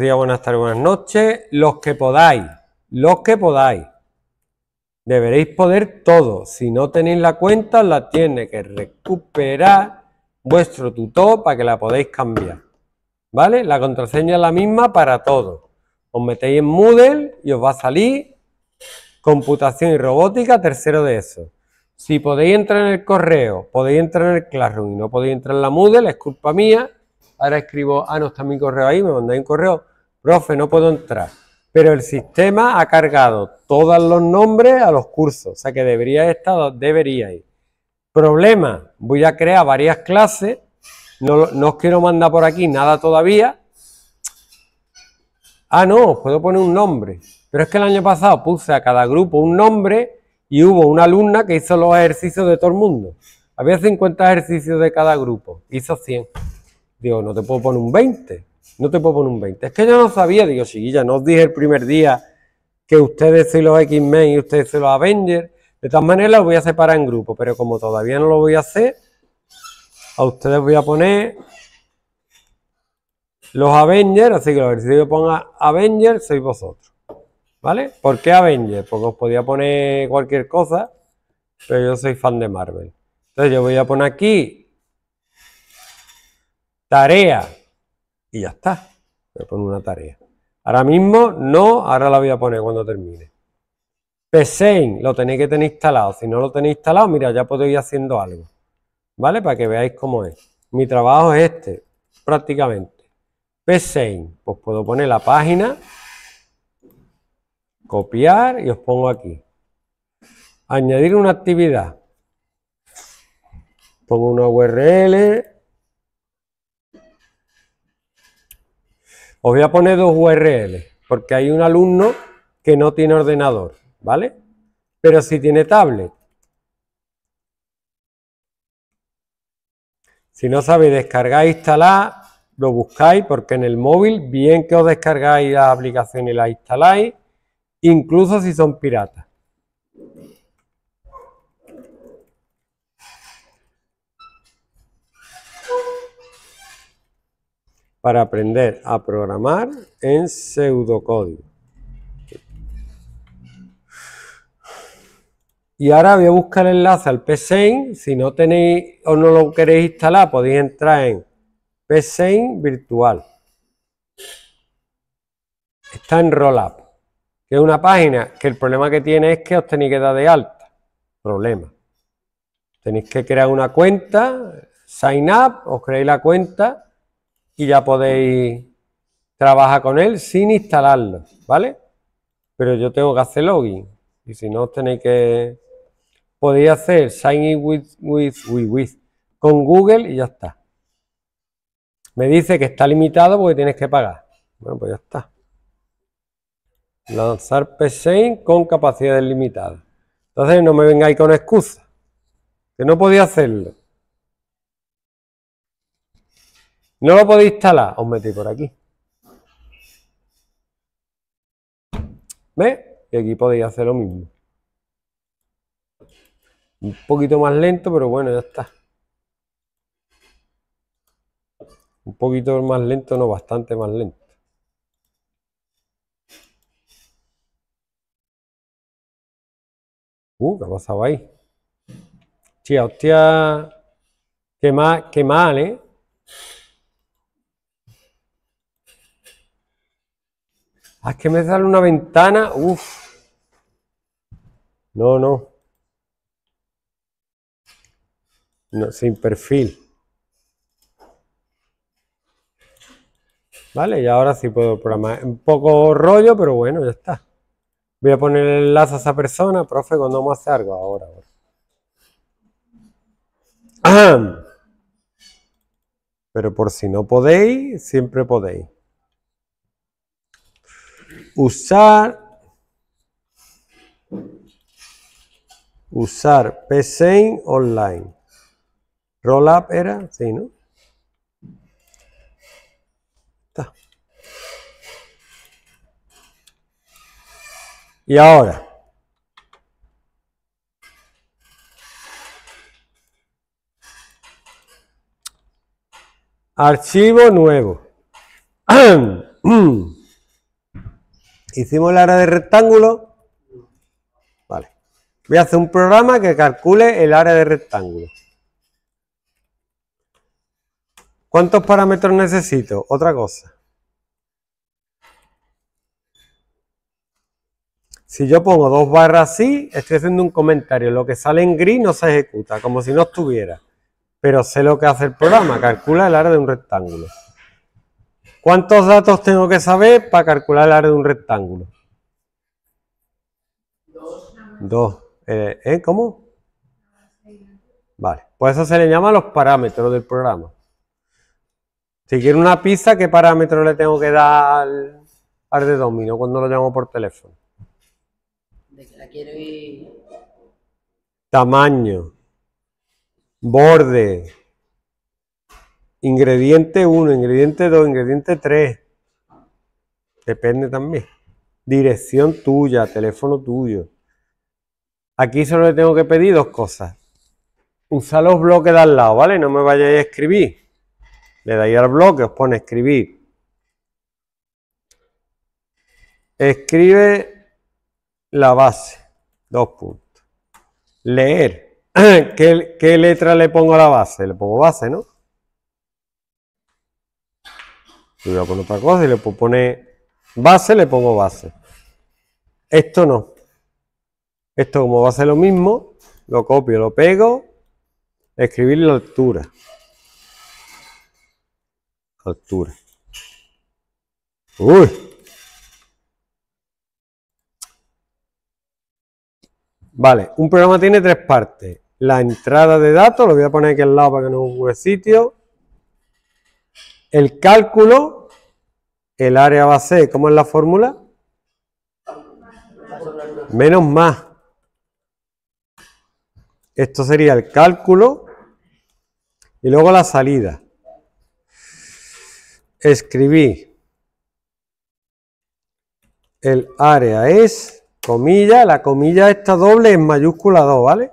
días, buenas tardes, buenas noches. Los que podáis, los que podáis. Deberéis poder todo. Si no tenéis la cuenta, la tiene que recuperar vuestro tutor para que la podáis cambiar. ¿Vale? La contraseña es la misma para todo, Os metéis en Moodle y os va a salir computación y robótica, tercero de eso. Si podéis entrar en el correo, podéis entrar en el Classroom y no podéis entrar en la Moodle, es culpa mía. Ahora escribo, ah, no está mi correo ahí, me mandáis un correo profe, no puedo entrar. Pero el sistema ha cargado todos los nombres a los cursos, o sea que debería estar, debería ir. Problema, voy a crear varias clases, no, no os quiero mandar por aquí nada todavía. Ah, no, puedo poner un nombre. Pero es que el año pasado puse a cada grupo un nombre y hubo una alumna que hizo los ejercicios de todo el mundo. Había 50 ejercicios de cada grupo, hizo 100. Digo, no te puedo poner un 20, no te puedo poner un 20. Es que yo no sabía, digo, sí, ya no os dije el primer día que ustedes son los X-Men y ustedes son los Avengers. De todas maneras, los voy a separar en grupo, pero como todavía no lo voy a hacer, a ustedes voy a poner los Avengers, así que a ver, si yo ponga Avengers, sois vosotros. ¿Vale? ¿Por qué Avengers? Porque os podía poner cualquier cosa, pero yo soy fan de Marvel. Entonces yo voy a poner aquí tarea y ya está. Me pone una tarea. Ahora mismo no, ahora la voy a poner cuando termine. p lo tenéis que tener instalado. Si no lo tenéis instalado, mira, ya podéis ir haciendo algo. ¿Vale? Para que veáis cómo es. Mi trabajo es este, prácticamente. PSAIN, pues puedo poner la página, copiar y os pongo aquí. Añadir una actividad. Pongo una URL, Os voy a poner dos URL, porque hay un alumno que no tiene ordenador, ¿vale? Pero si tiene tablet. Si no sabéis descargar, e instalar, lo buscáis, porque en el móvil, bien que os descargáis la aplicación y las instaláis, incluso si son piratas. para aprender a programar en pseudocódigo. Y ahora voy a buscar el enlace al PSEIN. Si no tenéis o no lo queréis instalar, podéis entrar en PSEIN virtual. Está en Rollup, que es una página que el problema que tiene es que os tenéis que dar de alta. Problema. Tenéis que crear una cuenta, sign up, os creéis la cuenta y ya podéis trabajar con él sin instalarlo, ¿vale? Pero yo tengo que hacer login y si no tenéis que... Podéis hacer sign in with, with, with, with con Google y ya está. Me dice que está limitado porque tienes que pagar. Bueno, pues ya está. Lanzar P6 con capacidades limitadas. Entonces no me vengáis con excusa. Que no podía hacerlo. No lo podéis instalar, os metéis por aquí. ¿Veis? Y aquí podéis hacer lo mismo. Un poquito más lento, pero bueno, ya está. Un poquito más lento, no, bastante más lento. Uh, ¿qué ha pasado ahí? Hostia, hostia. Qué mal, qué mal, ¿eh? Ah, es que me sale una ventana. Uf. No, no. No, sin perfil. Vale, y ahora sí puedo programar. Un poco rollo, pero bueno, ya está. Voy a poner el enlace a esa persona, profe, cuando vamos a hacer algo ahora. Pero por si no podéis, siempre podéis usar usar PC online. up era, sí, ¿no? Está. Y ahora. Archivo nuevo. Mm. Hicimos el área de rectángulo. Vale. Voy a hacer un programa que calcule el área de rectángulo. ¿Cuántos parámetros necesito? Otra cosa. Si yo pongo dos barras así, estoy haciendo un comentario. Lo que sale en gris no se ejecuta, como si no estuviera. Pero sé lo que hace el programa, calcula el área de un rectángulo. ¿Cuántos datos tengo que saber para calcular el área de un rectángulo? Dos. Eh, eh, ¿Cómo? Vale, pues eso se le llama los parámetros del programa. Si quiero una pizza, ¿qué parámetro le tengo que dar al, al de domino cuando lo llamo por teléfono? De que la quiero ir... Tamaño, borde, Ingrediente 1, ingrediente 2, ingrediente 3. Depende también. Dirección tuya, teléfono tuyo. Aquí solo le tengo que pedir dos cosas. usa los bloques de al lado, ¿vale? No me vayáis a escribir. Le dais al bloque, os pone escribir. Escribe la base. Dos puntos. Leer. ¿Qué, ¿Qué, letra le pongo a la base? Le pongo base, ¿no? Le voy a poner otra cosa y le puedo base, le pongo base. Esto no. Esto como va a ser lo mismo, lo copio, lo pego, escribir la altura. Altura. Uy. Vale, un programa tiene tres partes. La entrada de datos, lo voy a poner aquí al lado para que no ocupe sitio el cálculo, el área base, a ser, ¿cómo es la fórmula? Menos más. Esto sería el cálculo y luego la salida. Escribí el área es, comilla, la comilla esta doble en mayúscula 2, ¿vale?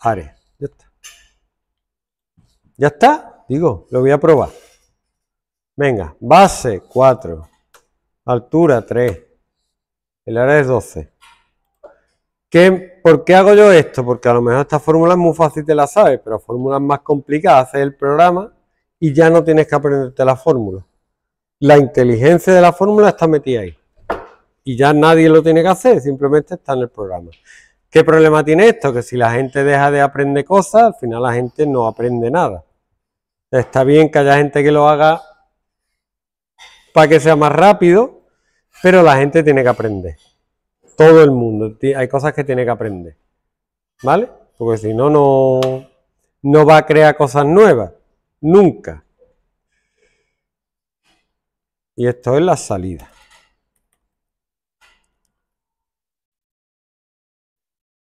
Área, ya está. Ya está, digo, lo voy a probar. Venga, base 4, altura 3, el área es 12. ¿Qué, ¿Por qué hago yo esto? Porque a lo mejor esta fórmula es muy fácil, te la sabes, pero fórmulas más complicadas, haces el programa y ya no tienes que aprenderte la fórmula. La inteligencia de la fórmula está metida ahí. Y ya nadie lo tiene que hacer, simplemente está en el programa. ¿Qué problema tiene esto? Que si la gente deja de aprender cosas, al final la gente no aprende nada. Está bien que haya gente que lo haga para que sea más rápido, pero la gente tiene que aprender. Todo el mundo, hay cosas que tiene que aprender. ¿Vale? Porque si no, no, no va a crear cosas nuevas. Nunca. Y esto es la salida.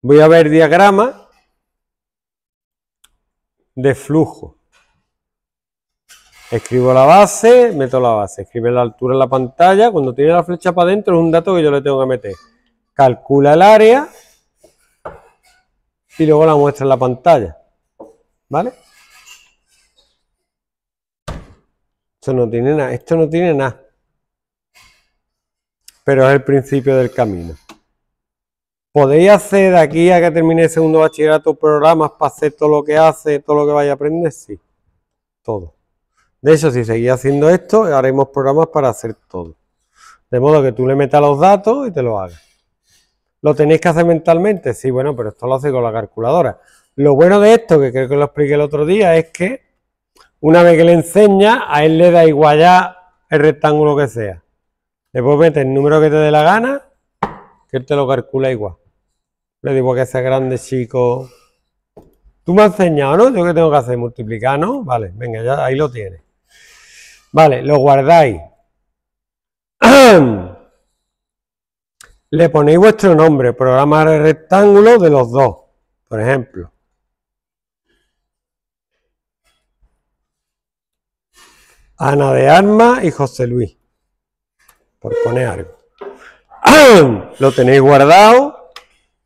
Voy a ver diagrama de flujo. Escribo la base, meto la base, escribe la altura en la pantalla, cuando tiene la flecha para adentro es un dato que yo le tengo que meter. Calcula el área y luego la muestra en la pantalla. ¿Vale? Esto no tiene nada, esto no tiene nada. Pero es el principio del camino. Podéis hacer de aquí a que termine el segundo bachillerato programas para hacer todo lo que hace, todo lo que vaya a aprender, sí. Todo. De hecho, si seguís haciendo esto, haremos programas para hacer todo. De modo que tú le metas los datos y te lo hagas. ¿Lo tenéis que hacer mentalmente? Sí, bueno, pero esto lo hace con la calculadora. Lo bueno de esto, que creo que lo expliqué el otro día, es que una vez que le enseña, a él le da igual ya el rectángulo que sea. Después meter el número que te dé la gana, que él te lo calcula igual. Le digo que sea grande, chico. Tú me has enseñado, ¿no? Yo que tengo que hacer multiplicar, ¿no? Vale, venga, ya ahí lo tienes. Vale, lo guardáis. Le ponéis vuestro nombre, programa rectángulo de los dos, por ejemplo. Ana de Arma, y José Luis, por poner algo. lo tenéis guardado,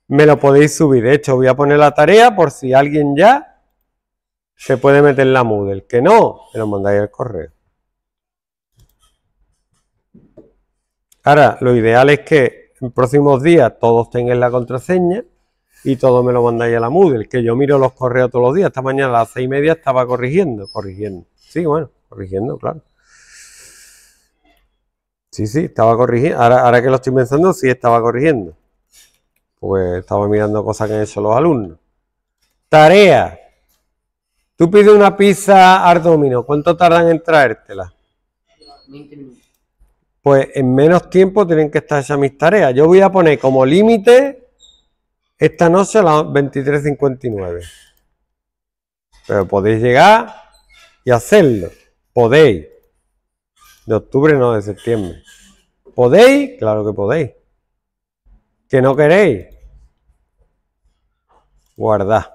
me lo podéis subir. De hecho, voy a poner la tarea por si alguien ya se puede meter en la Moodle. Que no, me lo mandáis al correo. Ahora, lo ideal es que en próximos días todos tengan la contraseña y todo me lo mandáis a la Moodle, que yo miro los correos todos los días. Esta mañana a las seis y media estaba corrigiendo, corrigiendo. Sí, bueno, corrigiendo, claro. Sí, sí, estaba corrigiendo. Ahora, que lo estoy pensando, sí estaba corrigiendo. Pues estaba mirando cosas que han hecho los alumnos. Tarea. Tú pides una pizza al ¿Cuánto tardan en traértela? 20 minutos pues en menos tiempo tienen que estar esas mis tareas. Yo voy a poner como límite esta noche a las 23.59. Pero podéis llegar y hacerlo. Podéis. De octubre no, de septiembre. ¿Podéis? Claro que podéis. ¿Que no queréis? Guardad.